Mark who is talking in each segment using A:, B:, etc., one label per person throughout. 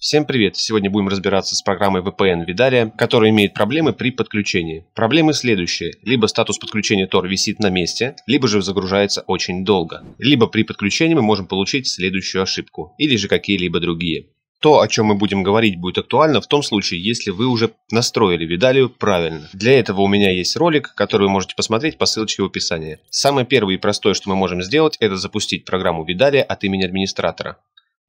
A: Всем привет! Сегодня будем разбираться с программой VPN Vidalia, которая имеет проблемы при подключении. Проблемы следующие. Либо статус подключения Tor висит на месте, либо же загружается очень долго. Либо при подключении мы можем получить следующую ошибку, или же какие-либо другие. То, о чем мы будем говорить, будет актуально в том случае, если вы уже настроили Видалию правильно. Для этого у меня есть ролик, который вы можете посмотреть по ссылочке в описании. Самое первое и простое, что мы можем сделать, это запустить программу Видалия от имени администратора.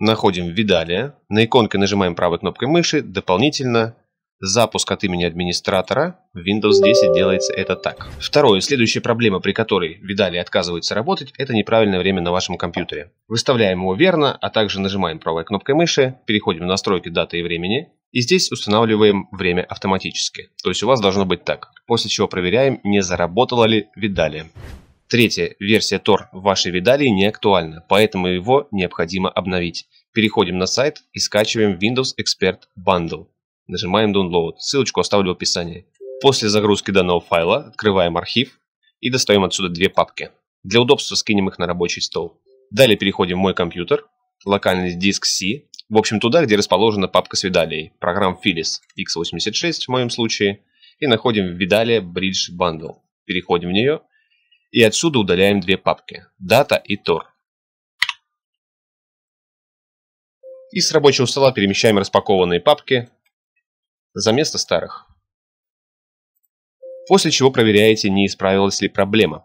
A: Находим «Видалия». На иконке нажимаем правой кнопкой мыши. Дополнительно запуск от имени администратора. В Windows 10 делается это так. Второе. Следующая проблема, при которой «Видалия» отказывается работать, это неправильное время на вашем компьютере. Выставляем его верно, а также нажимаем правой кнопкой мыши. Переходим в настройки даты и времени. И здесь устанавливаем время автоматически. То есть у вас должно быть так. После чего проверяем, не заработала ли «Видалия». Третье. Версия Tor в вашей Видалии не актуальна, поэтому его необходимо обновить. Переходим на сайт и скачиваем Windows Expert Bundle. Нажимаем Download. Ссылочку оставлю в описании. После загрузки данного файла открываем архив и достаем отсюда две папки. Для удобства скинем их на рабочий стол. Далее переходим в мой компьютер, локальный диск C, в общем туда, где расположена папка с видалией, программ Philips x86 в моем случае, и находим в видалии Bridge Bundle. Переходим в нее и отсюда удаляем две папки, Data и Tor. и с рабочего стола перемещаем распакованные папки за место старых. После чего проверяете, не исправилась ли проблема.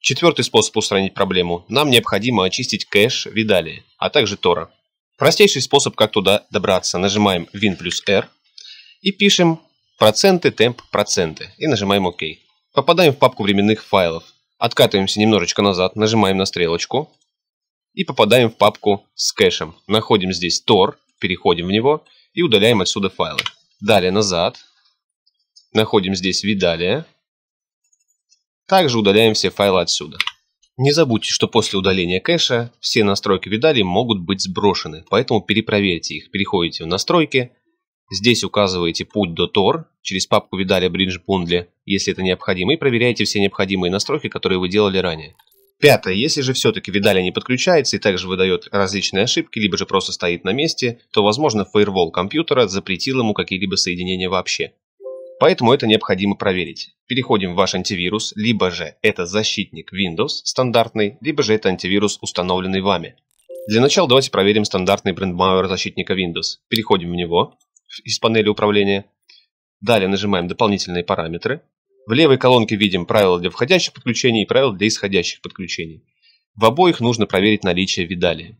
A: Четвертый способ устранить проблему. Нам необходимо очистить кэш видали, а также тора. Простейший способ, как туда добраться. Нажимаем Win плюс R и пишем проценты, темп, проценты и нажимаем ОК. Попадаем в папку временных файлов. Откатываемся немножечко назад, нажимаем на стрелочку и попадаем в папку с кэшем. Находим здесь Tor, переходим в него и удаляем отсюда файлы. Далее назад. Находим здесь Видалия. Также удаляем все файлы отсюда. Не забудьте, что после удаления кэша все настройки видали могут быть сброшены, поэтому перепроверьте их. Переходите в настройки, здесь указываете путь до Tor через папку видали Bridge Bundle, если это необходимо, и проверяете все необходимые настройки, которые вы делали ранее. Пятое. Если же все-таки видали не подключается и также выдает различные ошибки, либо же просто стоит на месте, то, возможно, фаервол компьютера запретил ему какие-либо соединения вообще. Поэтому это необходимо проверить. Переходим в ваш антивирус, либо же это защитник Windows стандартный, либо же это антивирус, установленный вами. Для начала давайте проверим стандартный брендмауэр защитника Windows. Переходим в него из панели управления. Далее нажимаем «Дополнительные параметры». В левой колонке видим правила для входящих подключений и правила для исходящих подключений. В обоих нужно проверить наличие видалия.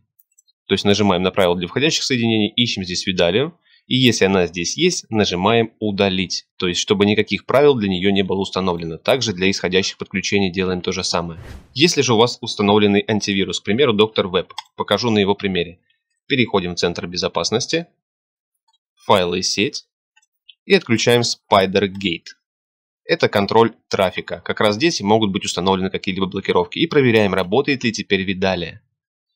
A: То есть нажимаем на правило для входящих соединений, ищем здесь видалию. И если она здесь есть, нажимаем «Удалить», то есть чтобы никаких правил для нее не было установлено. Также для исходящих подключений делаем то же самое. Если же у вас установленный антивирус, к примеру, Доктор Веб, покажу на его примере. Переходим в Центр безопасности, файлы и сеть и отключаем SpiderGate. Это контроль трафика. Как раз здесь могут быть установлены какие-либо блокировки. И проверяем, работает ли теперь видалия.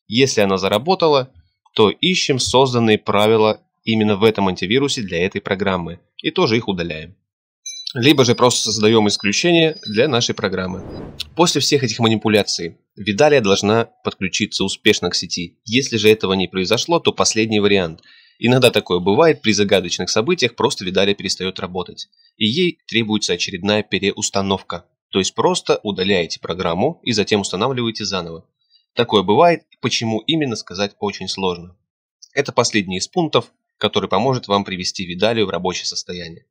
A: Если она заработала, то ищем созданные правила именно в этом антивирусе для этой программы. И тоже их удаляем. Либо же просто создаем исключение для нашей программы. После всех этих манипуляций Видалия должна подключиться успешно к сети. Если же этого не произошло, то последний вариант – Иногда такое бывает, при загадочных событиях просто Видалия перестает работать, и ей требуется очередная переустановка, то есть просто удаляете программу и затем устанавливаете заново. Такое бывает, почему именно сказать очень сложно. Это последний из пунктов, который поможет вам привести Видалию в рабочее состояние.